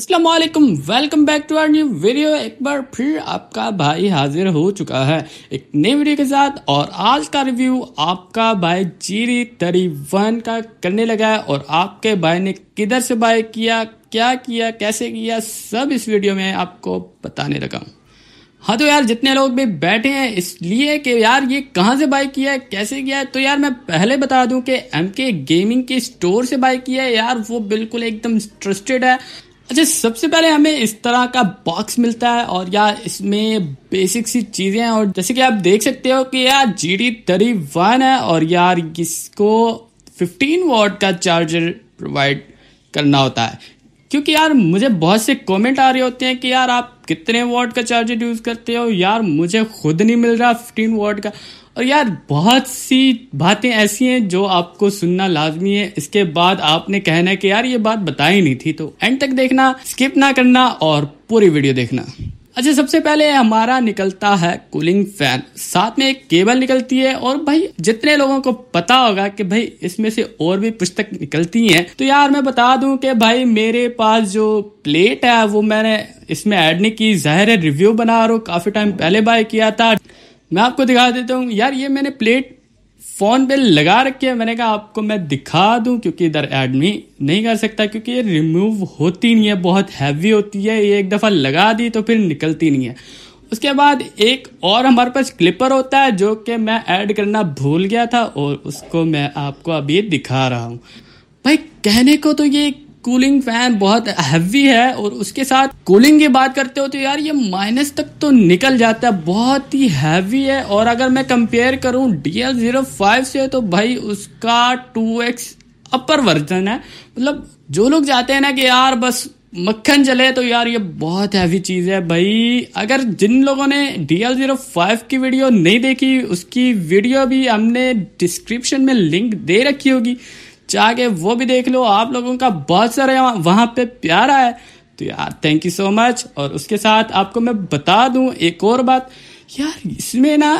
Aslam welcome back to our new video एक बार फिर आपका भाई हाजिर हो चुका है एक नई वीडियो के साथ और आज का रिव्यू आपका भाई जीरी तरी वन का करने लगा है और आपके भाई ने किधर से बाय किया क्या किया कैसे किया सब इस वीडियो में आपको बताने लगा हूँ हाँ तो यार जितने लोग भी बैठे हैं इसलिए कि यार ये कहाँ से बाय किया है कैसे किया है तो यार मैं पहले बता दूं कि एम के गेमिंग के स्टोर से बाय किया है यार वो बिल्कुल एकदम ट्रस्टेड है अच्छा सबसे पहले हमें इस तरह का बॉक्स मिलता है और यार इसमें बेसिक सी चीज़ें हैं और जैसे कि आप देख सकते हो कि यार जी डी थर्टी वन है और यार इसको फिफ्टीन वॉट का चार्जर प्रोवाइड करना होता है क्योंकि यार मुझे बहुत से कमेंट आ रहे होते हैं कि यार आप कितने वॉट का चार्जर यूज़ करते हो यार मुझे खुद नहीं मिल रहा फिफ्टीन वॉट का और यार बहुत सी बातें ऐसी हैं जो आपको सुनना लाजमी है इसके बाद आपने कहना है कि यार ये बात बताई नहीं थी तो एंड तक देखना स्किप ना करना और पूरी वीडियो देखना अच्छा सबसे पहले हमारा निकलता है कूलिंग फैन साथ में एक केबल निकलती है और भाई जितने लोगों को पता होगा कि भाई इसमें से और भी पुस्तक निकलती हैं तो यार मैं बता दूं कि भाई मेरे पास जो प्लेट है वो मैंने इसमें ऐड नहीं की जाहिर है रिव्यू बना रहा हूँ काफी टाइम पहले बाय किया था मैं आपको दिखा देता हूँ यार ये मैंने प्लेट फ़ोन पे लगा रखी है मैंने कहा आपको मैं दिखा दूं क्योंकि इधर एडमी नहीं कर सकता क्योंकि ये रिमूव होती नहीं है बहुत हैवी होती है ये एक दफ़ा लगा दी तो फिर निकलती नहीं है उसके बाद एक और हमारे पास क्लिपर होता है जो कि मैं ऐड करना भूल गया था और उसको मैं आपको अभी दिखा रहा हूँ भाई कहने को तो ये कूलिंग फैन बहुत हैवी है और उसके साथ कूलिंग की बात करते हो तो यार ये माइनस तक तो निकल जाता है बहुत ही हैवी है और अगर मैं कंपेयर करूं डीएल जीरो फाइव से तो भाई उसका टू एक्स अपर वर्जन है मतलब जो लोग जाते हैं ना कि यार बस मक्खन चले तो यार ये बहुत हैवी चीज है भाई अगर जिन लोगों ने डीएल जीरो फाइव की वीडियो नहीं देखी उसकी वीडियो भी हमने डिस्क्रिप्शन में लिंक दे रखी होगी जाके वो भी देख लो आप लोगों का बहुत सारा वहां पे प्यारा है तो यार थैंक यू सो मच और उसके साथ आपको मैं बता दूं एक और बात यार इसमें ना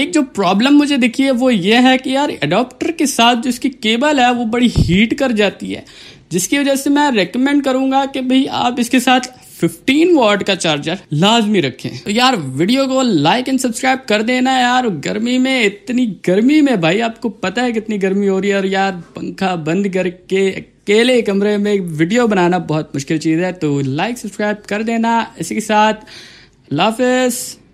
एक जो प्रॉब्लम मुझे दिखी है वो ये है कि यार एडोप्टर के साथ जो इसकी केबल है वो बड़ी हीट कर जाती है जिसकी वजह से मैं रेकमेंड करूँगा कि भाई आप इसके साथ फिफ्टीन वॉट का चार्जर लाजमी रखें तो यार वीडियो को लाइक एंड सब्सक्राइब कर देना यार गर्मी में इतनी गर्मी में भाई आपको पता है कितनी गर्मी हो रही है और यार पंखा बंद करके अकेले कमरे में वीडियो बनाना बहुत मुश्किल चीज़ है तो लाइक सब्सक्राइब कर देना इसी के साथ हाफिज़